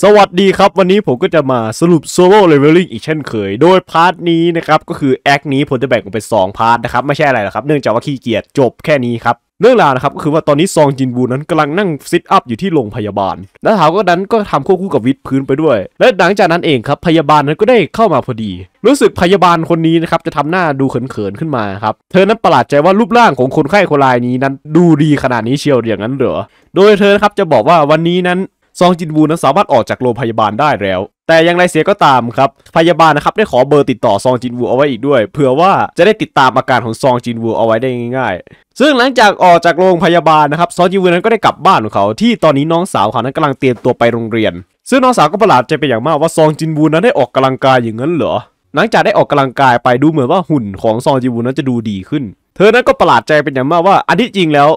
สวัสดีครับวันนี้ผมก็จะมาสรุปโซโล่เลเวลลิ่งอีกเช่นเคย โดยพาร์ทนี้นะครับ ก็คือแอคนี้ผมจะแบ่งออกเป็น 2 พาร์ทนะครับ ไม่ใช่อะไรหรอกครับเนื่องจากว่าขี้เกียจจบแค่นี้ครับ เรื่องราวนะครับก็คือว่าตอนนี้ซองจินบูนั้นกำลังนั่งซิทอัพอยู่ที่โรงพยาบาล และเท้าก็นั้นก็ทำควบคู่กับวิดพื้นไปด้วย และหลังจากนั้นเองครับพยาบาลนั้นก็ได้เข้ามาพอดี รู้สึกพยาบาลคนนี้นะครับจะทำหน้าดูเขินๆ ขึ้นมาครับเธอนั้นประหลาดใจว่ารูปร่างของคนไข้คนรายนี้นั้นดูดีขนาดนี้เชียวอย่างนั้นเหรอโดยเธอครับจะบอกว่าวันนี้นั้นซองจินวูนั้นสามารถออกจากโรงพยาบาลได้แล้ว แต่อย่างไรเสียก็ตามครับ พยาบาลนะครับได้ขอเบอร์ติดต่อซองจินวูเอาไว้อีกด้วย เผื่อว่าจะได้ติดตามอาการของซองจินวูเอาไว้ได้ง่ายๆ ซึ่งหลังจากออกจากโรงพยาบาลนะครับซองจินวูนั้นก็ได้กลับบ้านของเขา ที่ตอนนี้น้องสาวเขานั้นกำลังเตรียมตัวไปโรงเรียน ซึ่งน้องสาวก็ประหลาดใจไปอย่างมากว่าซองจินวูนั้นได้ออกกำลังกายอย่างนั้นเหรอ หลังจากได้ออกกำลังกายไปดูเหมือนว่าหุ่นของซองจินวูนั้นจะดูดีขึ้น เธอนั้นก็ประหลาดใจเป็นอย่างมากว่าอันที่จริงแล้ว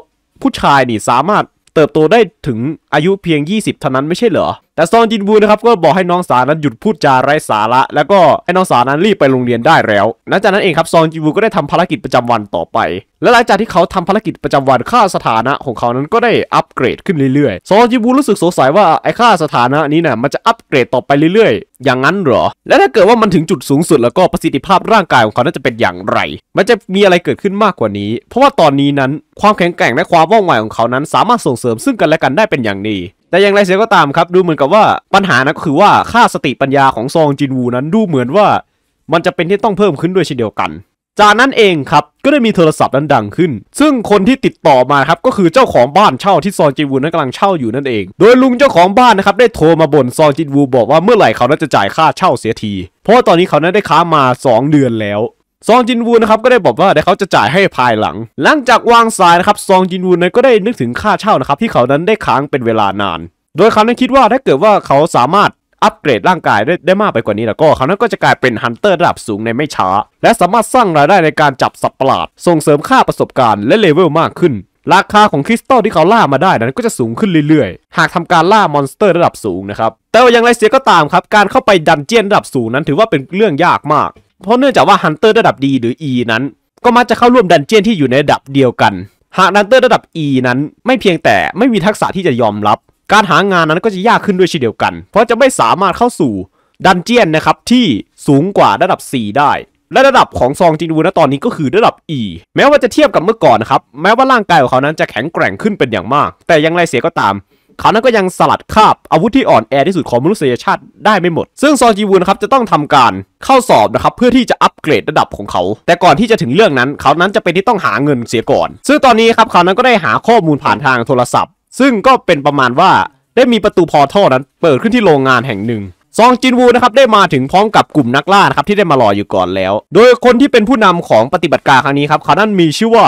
ผู้ชายนี่สามารถเติบโตได้ถึงอายุเพียง 20 เท่านั้นไม่ใช่เหรอแต่ซองจินบูนะครับ ก็บอกให้น้องสานั้นหยุดพูดจาไร้สาระ แล้วก็ให้น้องสานั้นรีบไปโรงเรียนได้แล้วหลังจากนั้นเองครับซองจินบูก็ได้ทำภารกิจประจำวันต่อไป และหลังจากที่เขาทำภารกิจประจำวันค่าสถานะของเขานั้นก็ได้อัปเกรดขึ้นเรื่อยๆ ซองจินบูรู้สึกสงสัยว่าไอ้ค่าสถานะนี้นะ่ะมันจะอัปเกรดต่อไปเรื่อยๆ อย่างนั้นเหรอและถ้าเกิดว่ามันถึงจุดสูงสุด แล้วก็ประสิทธิภาพร่างกายของเขาน่าจะเป็นอย่างไร มันจะมีอะไรเกิดขึ้นมากกว่านี้ เพราะว่าตอนนี้นั้นความแข็งแกร่งและความว่องไวของเขานั้นสามารถส่งเสริมซึ่งกันและกันได้เป็นอย่างดีแต่อย่างไรเสียก็ตามครับดูเหมือนกับว่าปัญหานะก็คือว่าค่าสติปัญญาของซองจินวูนั้นดูเหมือนว่ามันจะเป็นที่ต้องเพิ่มขึ้นด้วยเช่นเดียวกัน จากนั้นเองครับ ก็ได้มีโทรศัพท์นั้นดังขึ้น ซึ่งคนที่ติดต่อมาครับก็คือเจ้าของบ้านเช่าที่ซองจินวูนั้นกำลังเช่าอยู่นั่นเอง โดยลุงเจ้าของบ้านนะครับได้โทรมาบ่นซองจินวูบอกว่าเมื่อไหร่เขานั้นจะจ่ายค่าเช่าเสียทีเพราะว่าตอนนี้เขานั้นได้ค้ามา 2 เดือนแล้วซองจินวูนะครับก็ได้บอกว่าเดี๋ยวเขาจะจ่ายให้ภายหลัง หลังจากวางสายนะครับซองจินวูนั้นก็ได้นึกถึงค่าเช่านะครับที่เขานั้นได้ค้างเป็นเวลานาน โดยเขานั้นคิดว่า ถ้าเกิดว่าเขาสามารถอัปเกรดร่างกายได้ได้มากไปกว่านี้แล้วก็เขานั้นก็จะกลายเป็นฮันเตอร์ระดับสูงในไม่ช้า และสามารถสร้างรายได้ในการจับสัตว์ประหลาด ส่งเสริมค่าประสบการณ์และเลเวลมากขึ้น ราคาของคริสตัลที่เขาล่ามาได้นั้นก็จะสูงขึ้นเรื่อยๆ หากทำการล่ามอนสเตอร์ระดับสูงนะครับแต่อย่างไรเสียก็ตามครับการเข้าไปดันเจียนระดับสูงนั้นถือว่าเป็นเรื่องยากมากเพราะเนื่องจากว่าฮันเตอร์ระดับดีหรือ E นั้นก็มักจะเข้าร่วมดันเจี้ยนที่อยู่ในระดับเดียวกัน หากฮันเตอร์ระดับ E นั้นไม่เพียงแต่ไม่มีทักษะที่จะยอมรับ การหางานนั้นก็จะยากขึ้นด้วยเช่นเดียวกัน เพราะจะไม่สามารถเข้าสู่ดันเจี้ยนนะครับที่สูงกว่าระดับ C ได้ และระดับของซองจินวูนะตอนนี้ก็คือระดับ E แม้ว่าจะเทียบกับเมื่อก่อนนะครับแม้ว่าร่างกายของเขานั้นจะแข็งแกร่งขึ้นเป็นอย่างมาก แต่อย่างไรเสียก็ตามเขานั้นก็ยังสลัดคาบอาวุธที่อ่อนแอที่สุดของมนุษยชาติได้ไม่หมด ซึ่งซอจีวูนะครับจะต้องทำการเข้าสอบนะครับ เพื่อที่จะอัปเกรดระดับของเขา แต่ก่อนที่จะถึงเรื่องนั้น เขานั้นจะเป็นที่ต้องหาเงินเสียก่อนซึ่งตอนนี้ครับเขานั้นก็ได้หาข้อมูลผ่านทางโทรศัพท์ ซึ่งก็เป็นประมาณว่าได้มีประตูพอท่อนั้น เปิดขึ้นที่โรงงานแห่งหนึ่งซองจินวูนะครับได้มาถึงพร้อมกับกลุ่มนักล่านะครับที่ได้มารออยู่ก่อนแล้ว โดยคนที่เป็นผู้นำของปฏิบัติการครั้งนี้ครับเขานั้นมีชื่อว่า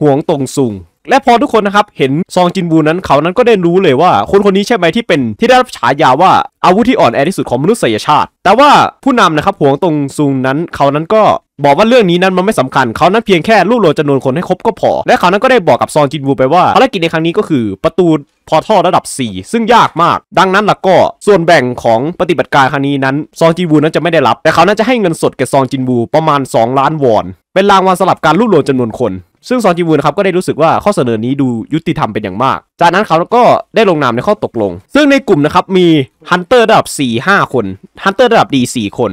หวงตงซุงและพอทุกคนนะครับเห็นซองจินบูนั้นเขานั้นก็ได้รู้เลยว่า คนคนนี้ใช่ไหมที่เป็นที่ได้รับฉายาว่าอาวุธที่อ่อนแอที่สุดของมนุษยชาติ แต่ว่าผู้นำนะครับหวงตรงซูงนั้น เขานั้นก็บอกว่าเรื่องนี้นั้นมันไม่สำคัญเขานั้นเพียงแค่ลูกโลจำนวนคนให้ครบก็พอ และเขานั้นก็ได้บอกกับซองจินบูไปว่าภารกิจในครั้งนี้ก็คือประตูพอท่อระดับ 4 ซึ่งยากมาก ดังนั้นล่ะก็ส่วนแบ่งของปฏิบัติการครั้งนี้นั้นซองจินบูนั้นจะไม่ได้รับแต่เขานั้นจะให้เงินสดแก่ซองจินบูประมาณ 2 ล้านวอนเป็นรางวัลสลับการลูกโลจำนวนคนซึ่งซอนจีวูนะครับก็ได้รู้สึกว่าข้อเสนอนี้ดูยุติธรรมเป็นอย่างมาก จากนั้นเขาก็ได้ลงนามในข้อตกลง ซึ่งในกลุ่มนะครับมีฮันเตอร์ระดับ 4 5 คน ฮันเตอร์ระดับดี4 คน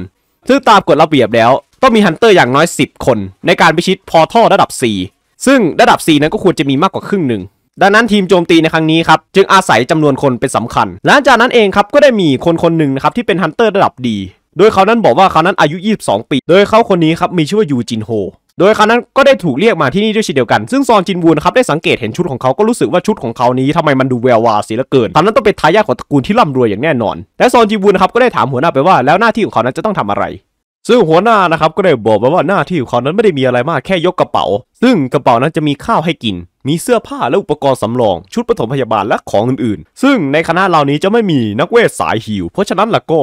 ซึ่งตามกฎระเบียบแล้ว ต้องมีฮันเตอร์อย่างน้อย 10 คน ในการพิชิตพอท่อระดับ 4 ซึ่งระดับ4นั้นก็ควรจะมีมากกว่าครึ่งหนึ่งดังนั้นทีมโจมตีในครั้งนี้ครับจึงอาศัยจำนวนคนเป็นสำคัญ หลังจากนั้นเองครับก็ได้มีคนคนหนึ่งนะครับที่เป็นฮันเตอร์ระดับดีโดยเขานั้นบอกว่าเขานั้นอายุ 22ปีโดยเขาคนนี้ครับมีชื่อว่ายูจินโฮโดยเขานั้นก็ได้ถูกเรียกมาที่นี่ด้วยเช่นเดียวกัน ซึ่งซอนจินวูนะครับได้สังเกตเห็นชุดของเขาก็รู้สึกว่าชุดของเขานี้ทำไมมันดูแวววาวเสียเหลือเกินตอนนั้นต้องเป็นทายาทของตระกูลที่ร่ำรวยอย่างแน่นอน และซอนจินวูนะครับก็ได้ถามหัวหน้าไปว่า แล้วหน้าที่ของเขานั้นจะต้องทำอะไร ซึ่งหัวหน้านะครับก็ได้บอกไปว่าหน้าที่ของเขานั้นไม่ได้มีอะไรมากแค่ยกกระเป๋า ซึ่งกระเป๋านั้นจะมีข้าวให้กิน มีเสื้อผ้าและอุปกรณ์สำรอง ชุดปฐมพยาบาลและของอื่นๆ ซึ่งในคณะเหล่านี้จะไม่มีนักเวทสายหิวเพราะฉะนั้นล่ะก็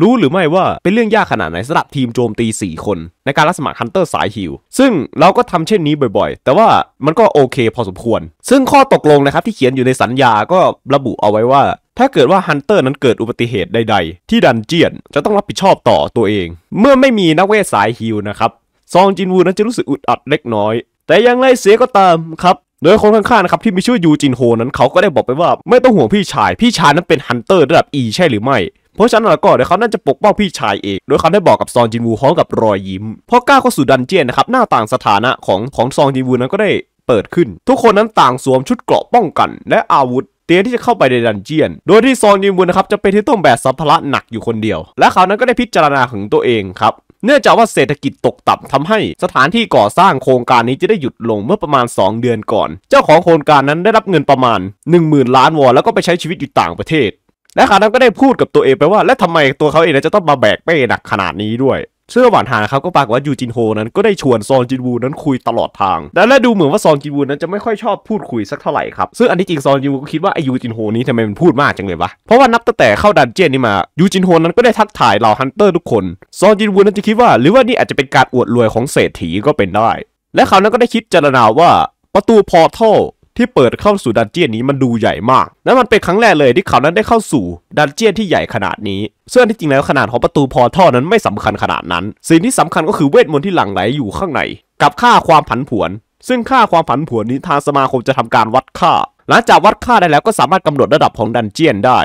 รู้หรือไม่ว่าเป็นเรื่องยากขนาดไหนสำหรับทีมโจมตี 4 คน ในการรับสมัครฮันเตอร์สายฮิวซึ่งเราก็ทำเช่นนี้บ่อยๆ แต่ว่ามันก็โอเคพอสมควร ซึ่งข้อตกลงนะครับ ที่เขียนอยู่ในสัญญาก็ระบุเอาไว้ว่า ถ้าเกิดว่าฮันเตอร์นั้นเกิดอุบัติเหตุใดๆ ที่ดันเจียนจะต้องรับผิดชอบต่อตัวเอง เมื่อไม่มีนักเวทสายฮิวนะครับซองจินวูนั้นจะรู้สึกอึดอัดเล็กน้อยแต่อย่างไรเสียก็ตามครับโดยคนข้างๆนะครับที่มีชื่อยูจินโฮนั้นเขาก็ได้บอกไปว่าไม่ต้องห่วงพี่ชาย พี่ชายนั้นเป็นฮันเตอร์ระดับ E ใช่หรือไม่เพราะฉะนั้นแล้วก็เดี๋ยวเขาน่าจะปกป้องพี่ชายเอง โดยเขาได้บอกกับซองจินวูพร้อมกับรอยยิ้มพอก้าวเข้าสู่ดันเจียนนะครับ หน้าต่างสถานะของของซองจินวูนั้นก็ได้เปิดขึ้น ทุกคนนั้นต่างสวมชุดเกราะป้องกัน และอาวุธเตรียมที่จะเข้าไปในดันเจียน โดยที่ซองจินวูนะครับ จะเป็นที่ต้องแบกสัมภาระหนักอยู่คนเดียว และเขานั้นก็ได้พิจารณาถึงตัวเองครับ เนื่องจากว่าเศรษฐกิจตกต่ำทำให้ สถานที่ก่อสร้างโครงการนี้จะได้หยุดลงเมื่อประมาณ 2 เดือนก่อน เจ้าของโครงการนั้นได้รับเงินประมาณ 10,000 ล้านวอนแล้วก็ไปใช้ชีวิตอยู่ต่างประเทศและคาร์นั้นก็ได้พูดกับตัวเองไปว่าและทำไมตัวเขาเองจะต้องมาแบกเป้หนักขนาดนี้ด้วย เชื่อหวานหานครับก็ปากว่ายูจินโฮนั้นก็ได้ชวนซอนจินวูนั้นคุยตลอดทาง และดูเหมือนว่าซอนจินวูนั้นจะไม่ค่อยชอบพูดคุยสักเท่าไหร่ครับ ซึ่งอันที่จริงซอนจินวูก็คิดว่าไอยูจินโฮนี้ทำไมมันพูดมากจังเลยวะ เพราะว่านับตั้งแต่เข้าดันเจียนนี้มายูจินโฮนั้นก็ได้ทักทายเหล่าฮันเตอร์ทุกคนซอนจินวูนั้นจะคิดว่า หรือว่านี่อาจจะเป็นการอวดรวยของเศรษฐีก็เป็นได้ และเขานั้นก็ได้คิดจารณาว่าประตูพอร์ทัลที่เปิดเข้าสู่ดันเจี้ยนนี้มันดูใหญ่มาก และมันเป็นครั้งแรกเลยที่เขานั้นได้เข้าสู่ดันเจี้ยนที่ใหญ่ขนาดนี้ ซึ่งที่จริงแล้วขนาดของประตูพอท่อนั้นไม่สำคัญขนาดนั้น สิ่งที่สำคัญก็คือเวทมนต์ที่หลั่งไหลอยู่ข้างใน กับค่าความผันผวน ซึ่งค่าความผันผวนนี้ทางสมาคมจะทำการวัดค่า หลังจากวัดค่าได้แล้วก็สามารถกำหนดระดับของดันเจี้ยนได้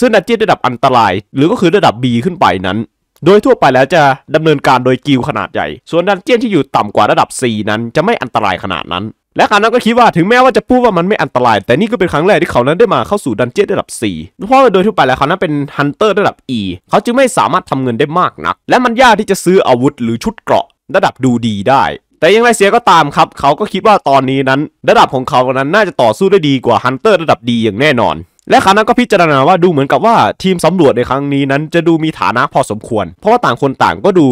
ซึ่งดันเจี้ยนระดับอันตราย หรือก็คือระดับ B ขึ้นไปนั้น โดยทั่วไปแล้วจะดำเนินการโดยกิลขนาดใหญ่ ส่วนดันเจี้ยนที่อยู่ต่ำกว่าระดับ C นั้นจะไม่อันตรายขนาดนั้นและคานั้นก็คิดว่าถึงแม้ว่าจะพูดว่ามันไม่อันตราย แต่นี่ก็เป็นครั้งแรกที่เขานั้นได้มาเข้าสู่ดันเจี้ยนระดับ 4 เพราะโดยทั่วไปแล้วเขานั้นเป็นฮันเตอร์ระดับ E เขาจึงไม่สามารถทำเงินได้มากนัก และมันยากที่จะซื้ออาวุธหรือชุดเกราะ ระดับดูดีได้ แต่ยังไรเสียก็ตามครับ เขาก็คิดว่าตอนนี้นั้น ระดับของเขานั้นน่าจะต่อสู้ได้ดีกว่าฮันเตอร์ระดับดีอย่างแน่นอนและคานั้นก็พิจารณาว่าดูเหมือนกับว่าทีมสำรวจในครั้งนี้นั้น จะดูมีฐานะพอสมควร เพราะว่าต่างคนต่างก็ดู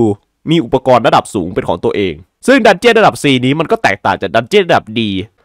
มีอุปกรณ์ระดับสูงเป็นของตัวเองซึ่งดันเจี้ยนระดับ C นี้มันก็แตกต่างจากดันเจี้ยนระดับ D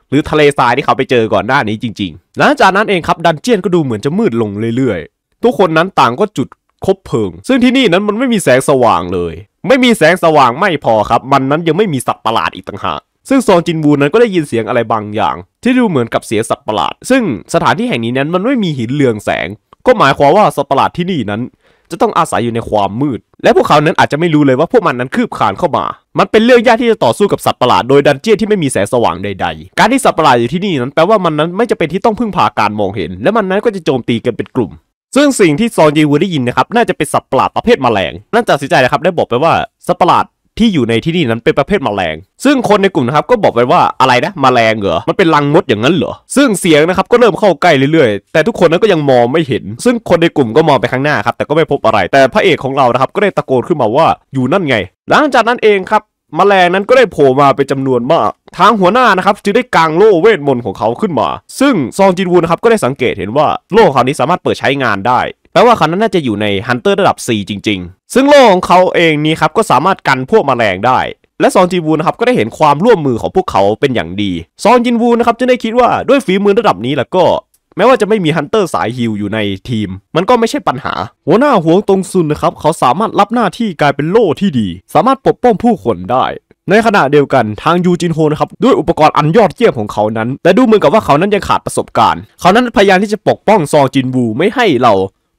หรือทะเลทรายที่เขาไปเจอก่อนหน้านี้จริงๆ หลังจากนั้นเองครับดันเจี้ยนก็ดูเหมือนจะมืดลง เรื่อย ๆ ทุกคนนั้นต่างก็จุดคบเพลิง ซึ่งที่นี่นั้นมันไม่มีแสงสว่างเลย ไม่มีแสงสว่างไม่พอครับ มันนั้นยังไม่มีสัตว์ประหลาดอีกต่างหากซึ่งซองจินบูนั้นก็ได้ยินเสียงอะไรบางอย่าง ที่ดูเหมือนกับเสียงสัตว์ประหลาด ซึ่งสถานที่แห่งนี้นั้นมันไม่มีหินเรืองแสง ก็หมายความว่าสัตว์ประหลาดที่นี่นั้นจะต้องอาศัยอยู่ในความมืด และพวกเขานั้นอาจจะไม่รู้เลยว่าพวกมันนั้นคืบคานเข้ามา มันเป็นเรื่องยากที่จะต่อสู้กับสัตว์ประหลาดโดยดันเจี้ยนที่ไม่มีแสงสว่างใด ๆ การที่สัตว์ประหลาดอยู่ที่นี่นั้นแปลว่ามันนั้นไม่จะเป็นที่ต้องพึ่งพาการมองเห็น และมันนั้นก็จะโจมตีกันเป็นกลุ่ม ซึ่งสิ่งที่ซองจีวูได้ยินนะครับน่าจะเป็นสัตว์ประหลาดประเภทแมลง นั่นจากสิจใจนะครับได้บอกไปว่าสัตว์ประหลาดที่อยู่ในที่นี่นั้นเป็นประเภทมแมลง ซึ่งคนในกลุ่มนะครับก็บอกไปว่าอะไรนะมแมลงเหรอ มันเป็นรังมดอย่างนั้นเหรอ ซึ่งเสียงนะครับก็เริ่มเข้าใกล้เรื่อยๆ แต่ทุกคนนั้นก็ยังมองไม่เห็น ซึ่งคนในกลุ่มก็มองไปข้างหน้าครับ แต่ก็ไม่พบอะไร แต่พระเอกของเรานะครับก็ได้ตะโกนขึ้นมาว่าอยู่นั่นไง หลังจากนั้นเองครับมแมลงนั้นก็ได้โผล่มาเป็นจำนวนมาก ทางหัวหน้านะครับจึงได้กางโล่เวทมนต์ของเขาขึ้นมา ซึ่งซองจินวูนะครับก็ได้สังเกตเห็นว่า โล่คราเขานี้สามารถเปิดใช้งานได้แปลว่าเขานน่าจะอยู่ในฮันเตอร์ระดับ C จริง ๆ ซึ่งโล่ของเขาเองนี้ครับ ก็สามารถกันพวกมแมลงได้ และซองจินวูนะครับ ก็ได้เห็นความร่วมมือของพวกเขาเป็นอย่างดี ซองจินวูนะครับจึงได้คิดว่าด้วยฝีมือระดับนี้แล้วก็ แม้ว่าจะไม่มีฮันเตอร์สายฮิลอยู่ในทีม มันก็ไม่ใช่ปัญหา หัวหน้าหวงตรงซุนนะครับ เขาสามารถรับหน้าที่กลายเป็นโล่ที่ดี สามารถปกป้องผู้คนได้ ในขณะเดียวกันทางยูจินโฮนะครับด้วยอุปกรณ์อันยอดเยี่ยมของเขานั้น แต่ดูเหมือนกับว่าเขานั้นยังขาดประสบการณ์ เขานั้นพยายามที่จะปกป้องซองจินวู ไม่ให้เรา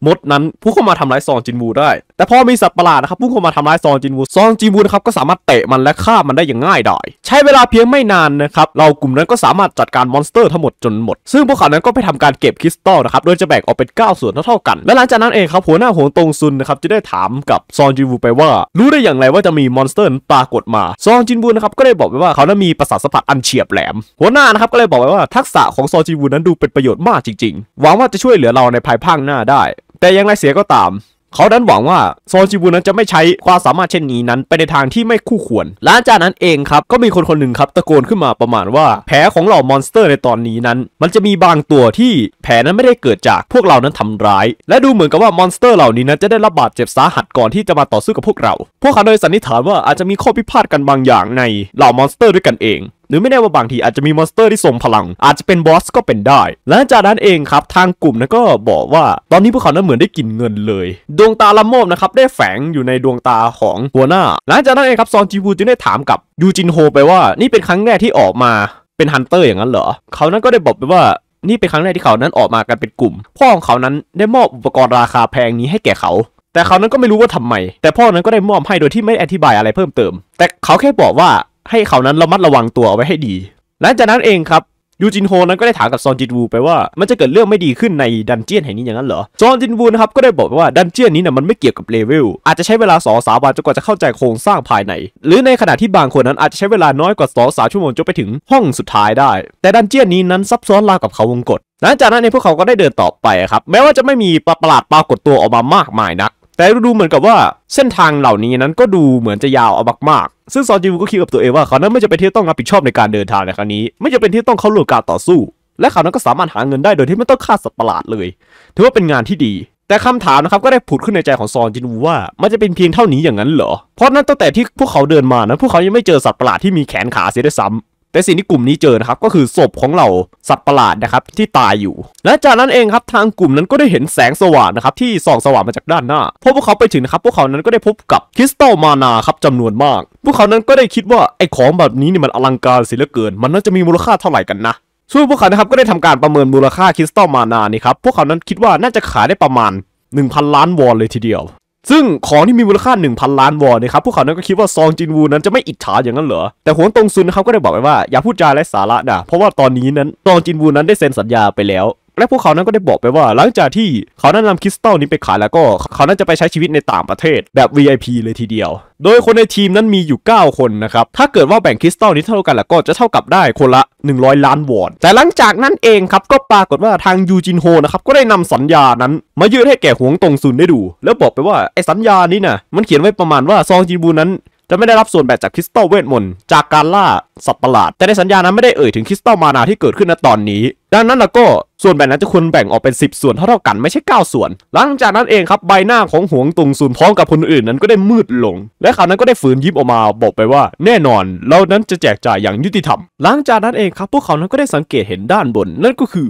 มดนั้นผู้เข้ามาทำร้ายซองจินวูได้แต่พอมีสัตว์ประหลาดนะครับพุ่งเข้ามาทำร้ายซองจินวูซองจินวูนะครับ ก็สามารถเตะมันและฆ่ามันได้อย่างง่ายดายใช้เวลาเพียงไม่นานนะครับเรากลุ่มนั้นก็สามารถจัดการมอนสเตอร์ ทั้งหมดจนหมด ซึ่งพวกเขานั้นก็ไปทำการเก็บคริสตัลนะครับ โดยจะแบ่งออกเป็น 9 ส่วนเท่าๆกัน และหลังจากนั้นเองครับ หัวหน้าหงตงซุนนะครับจะได้ถามกับซองจินวูไปว่า รู้ได้อย่างไรว่าจะมีมอนสเตอร์ปรากฏมาซองจินวูนะครับก็ได้บอกไปว่าเขานั้นมีประสาทสัมผัสอันเฉียบแหลมหัวหน้านะครับก็เลยบอกไปว่าทักษะของซองจินวูนั้นดูเป็นประโยชน์มากจริงๆหวังว่าจะช่วยเหลือเราในภายภาคหน้าได้ แต่อย่างไรเสียก็ตามเขาดันหวังว่าซอนจิบุนั้นจะไม่ใช้ความสามารถเช่นนี้นั้นไปในทางที่ไม่คู่ควร หลังจากนั้นเองครับก็มีคนคนหนึ่งครับตะโกนขึ้นมาประมาณว่าแผลของเหล่ามอนสเตอร์ในตอนนี้นั้นมันจะมีบางตัวที่แผลนั้นไม่ได้เกิดจากพวกเรานั้นทำร้าย และดูเหมือนกับว่ามอนสเตอร์เหล่านี้นั้น จะได้รับบาดเจ็บสาหัสก่อนที่จะมาต่อสู้กับพวกเรา พวกเขาเลยสันนิษฐานว่าอาจจะมีข้อพิพาทกันบางอย่างในเหล่ามอนสเตอร์ด้วยกันเองหรือไม่แน่ว่าบางทีอาจจะมีมอนสเตอร์ที่ทรงพลังอาจจะเป็นบอสก็เป็นได้หลังจากนั้นเองครับ ทางกลุ่มนะก็บอกว่า ตอนนี้พวกเขานั้นเหมือนได้กินเงินเลย ดวงตาลมโมบนะครับได้แฝงอยู่ในดวงตาของหัวหน้าหลังจากนั้นเองครับซอนจีบูจึงได้ถามกับยูจินโฮไปว่า นี่เป็นครั้งแรกที่ออกมาเป็นฮันเตอร์อย่างนั้นเหรอ เขานั้นก็ได้บอกไปว่า นี่เป็นครั้งแรกที่เขานั้นออกมากันเป็นกลุ่ม พ่อของเขานั้นได้มอบอุปกรณ์ราคาแพงนี้ให้แก่เขา แต่เขานั้นก็ไม่รู้ว่าทำไม แต่พ่อนั้นก็ได้มอบให้โดยที่ไม่อธิบายอะไรเพิ่มเติม แต่เขาแค่บอกว่าให้เขานั้นระมัดระวังตัวเอาไว้ให้ดี หลังจากนั้นเองครับยูจินโฮนั้นก็ได้ถามกับซอนจินวูไปว่ามันจะเกิดเรื่องไม่ดีขึ้นในดันเจียนแห่งนี้อย่างนั้นเหรอซอนจินวูนะครับ ก็ได้บอกว่าดันเจียนนี้นะมันไม่เกี่ยวกับเลเวลอาจจะใช้เวลาสองสาวันจนกว่าจะเข้าใจโครงสร้างภายในหรือในขณะที่บางคนนั้นอาจจะใช้เวลาน้อยกว่าสองสาชั่วโมงจนไปถึงห้องสุดท้ายได้ แต่ดันเจียนนี้นั้นซับซ้อนราวกับเขาวงกฏหลังจากนั้นในพวกเขาก็ได้เดินต่อไปครับแม้ว่าจะไม่มีปลาประหลาดปรากฏตัวออกมามากมายนักแต่ดูเหมือนกับว่าเส้นทางเหล่านี้นั้นก็ดูเหมือนจะยาวบอกมากๆซึ่งซอจิวก็คิดกับตัวเองว่าเขานั้นไม่จะเป็นที่ต้องรับผิดชอบในการเดินทางในครั้งนี้ไม่จะเป็นที่ต้องเข้าร่วมการต่อสู้ และเขานั้นก็สามารถหาเงินได้ โดยที่ไม่ต้องฆ่าสัตว์ประหลาดเลยถือว่าเป็นงานที่ดี แต่คำถามนะครับก็ได้ผุดขึ้นในใจของซอนจินวูว่ามันจะเป็นเพียงเท่านี้อย่างนั้นเหรอ เพราะนั้นตั้งแต่ที่พวกเขาเดินมานะพวกเขายังไม่เจอสัตว์ประหลาดที่มีแขนขาเสียด้วยซ้ำแต่สิ่งที่กลุ่มนี้เจอนะครับก็คือศพของเหล่าสัตว์ประหลาดนะครับที่ตายอยู่ และจากนั้นเองครับ ทางกลุ่มนั้นก็ได้เห็นแสงสว่างนะครับที่ส่องสว่างมาจากด้านหน้าพอพวกเขาไปถึงนะครับพวกเขานั้นก็ได้พบกับคริสตัลมานาครับจำนวนมาก พวกเขานั้นก็ได้คิดว่าไอ้ของแบบนี้นี่มันอลังการสิเหลือเกิน มันน่าจะมีมูลค่าเท่าไหร่กันนะซึ่งพวกเขานะครับก็ได้ทำการประเมินมูลค่าคริสตัลมานานี่ครับพวกเขานั้นคิดว่าน่าจะขายได้ประมาณ 1,000 ล้านวอนเลยทีเดียวซึ่งของที่มีมูลค่า 1,000 ล้านวอนนะครับพวกเขานั้นก็คิดว่า ซองจินวูนั้นจะไม่อิจฉาอย่างนั้นเหรอ แต่หวงตงซุนเขาก็ได้บอกไว้ว่า อย่าพูดจาไร้สาระนะเพราะว่าตอนนี้นั้นซองจินวูนั้นได้เซ็นสัญญาไปแล้วและพวกเขานั้นก็ได้บอกไปว่า หลังจากที่เขานั้นนำคริสตัลนี้ไปขายแล้วก็เขานั้นจะไปใช้ชีวิตในต่างประเทศแบบ VIP เลยทีเดียว โดยคนในทีมนั้นมีอยู่ 9 คนนะครับ ถ้าเกิดว่าแบ่งคริสตัลนี้เท่ากันแล้วก็จะเท่ากับได้คนละ 100 ล้านวอนแต่หลังจากนั้นเองครับ ก็ปรากฏว่าทางยูจินโฮนะครับ ก็ได้นำสัญญานั้น มายื่นให้แก่หวงตงซุนได้ดู แล้วบอกไปว่าไอ้สัญญานี้นะมันเขียนไว้ประมาณว่าซองจินบูนั้นจะไม่ได้รับส่วนแบ่งจากคริสตัลเวทมนต์จากการล่าสัตว์ประหลาด แต่ในสัญญานั้นไม่ได้เอ่ยถึงคริสตัลมานาที่เกิดขึ้นณตอนนี้ ดังนั้นแล้วก็ส่วนแบ่งนั้นจะควรแบ่งออกเป็น 10 ส่วนเท่ากันไม่ใช่ 9 ส่วนหลังจากนั้นเองครับใบหน้าของหวงตุงซุนพร้อมกับคนอื่น นั้นก็ได้มืดลง และเขานั้นก็ได้ฝืนยิ้มออกมาบอกไปว่าแน่นอนเรานั้นจะแจกจ่ายอย่างยุติธรรมหลังจากนั้นเองครับ พวกเขานั้นก็ได้สังเกตเห็นด้านบน นั่นก็คือ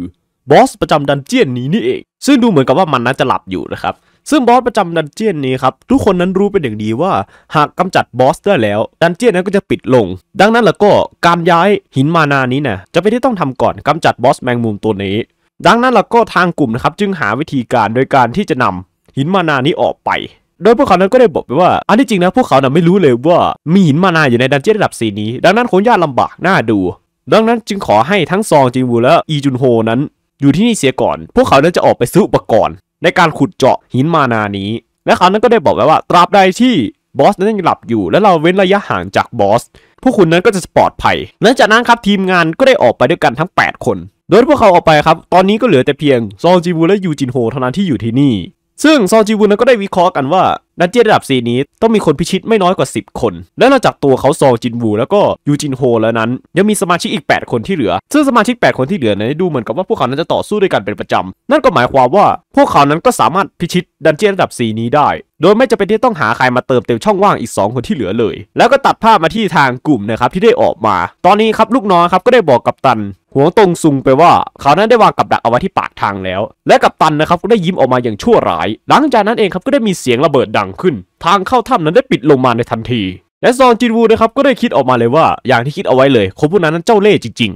บอสประจำดันเจียนนี้นี่เอง ซึ่งดูเหมือนกับว่ามันนั้นจะหลับอยู่นะครับซึ่งบอสประจำดันเจียนนี้ครับทุกคนนั้นรู้เป็นอย่างดีว่า หากกำจัดบอสได้แล้วดันเจียนนั้นก็จะปิดลง ดังนั้นแล้วก็การย้ายหินมานานี้นะจะเป็นที่ต้องทำก่อนกำจัดบอสแมงมุมตัวนี้ ดังนั้นแล้วก็ทางกลุ่มนะครับจึงหาวิธีการโดยการที่จะนำหินมานานี้ออกไป โดยพวกเขานั้นก็ได้บอกไปว่า อันที่จริงนะพวกเขาน่ะไม่รู้เลยว่า มีหินมานาอยู่ในดันเจี้ยนระดับสีนี้ ดังนั้นคงยากลำบากน่าดู ดังนั้นจึงขอให้ทั้งซองจิงบูและอีจุนโฮนั้นอยู่ที่นี่เสียก่อน พวกเขานั้นจะออกไปซื้ออุปกรณ์ในการขุดเจาะหินมานานี้ และเขานั้นก็ได้บอกไว้ว่าตราบใดที่บอส นั้นยังหลับอยู่ และเราเว้นระยะห่างจากบอส ผู้คุณนั้นก็จะปลอดภัยหลังจากนั้นครับทีมงานก็ได้ออกไปด้วยกันทั้ง 8 คน โดยพวกเขาออกไปครับ ตอนนี้ก็เหลือแต่เพียงซองจีวูและยูจินโฮเท่านั้นที่อยู่ที่นี่ ซึ่งซองจีวูนั้นก็ได้วิเคราะห์กันว่าดันเจียนระดับ 4 นี้ต้องมีคนพิชิตไม่น้อยกว่า 10 คน และนอกจากตัวเขาซอจินวูแล้วก็ยูจินโฮแล้วนั้น ยังมีสมาชิกอีก 8 คนที่เหลือ ซึ่งสมาชิก8 คนที่เหลือนั้นดูเหมือนกับว่าพวกเขานั้นจะต่อสู้ด้วยกันเป็นประจำ นั่นก็หมายความว่าพวกเขานั้นก็สามารถพิชิตดันเจียนระดับ 4 นี้ได้ โดยไม่จำเป็นที่ต้องหาใครมาเติมเต็มช่องว่างอีก 2 คนที่เหลือเลย แล้วก็ตัดภาพมาที่ทางกลุ่มนะครับที่ได้ออกมา ตอนนี้ครับลูกน้องครับก็ได้บอกกับตันหัวตรงซุงไปว่าเขานั้นได้วางกับดัก เอาไว้ที่ปากทางแล้ว และกับตันนะครับก็ได้ยิ้มออกมาอย่างชั่วร้าย หลังจากนั้นเองครับก็ได้มีเสียงระเบิดดังขึ้น ทางเข้าถ้ำนั้นได้ปิดลงมาในทันที และซองจินวูนะครับก็ได้คิดออกมาเลยว่าอย่างที่คิดเอาไว้เลยคนพวกนั้นนั้นเจ้าเล่ห์จริง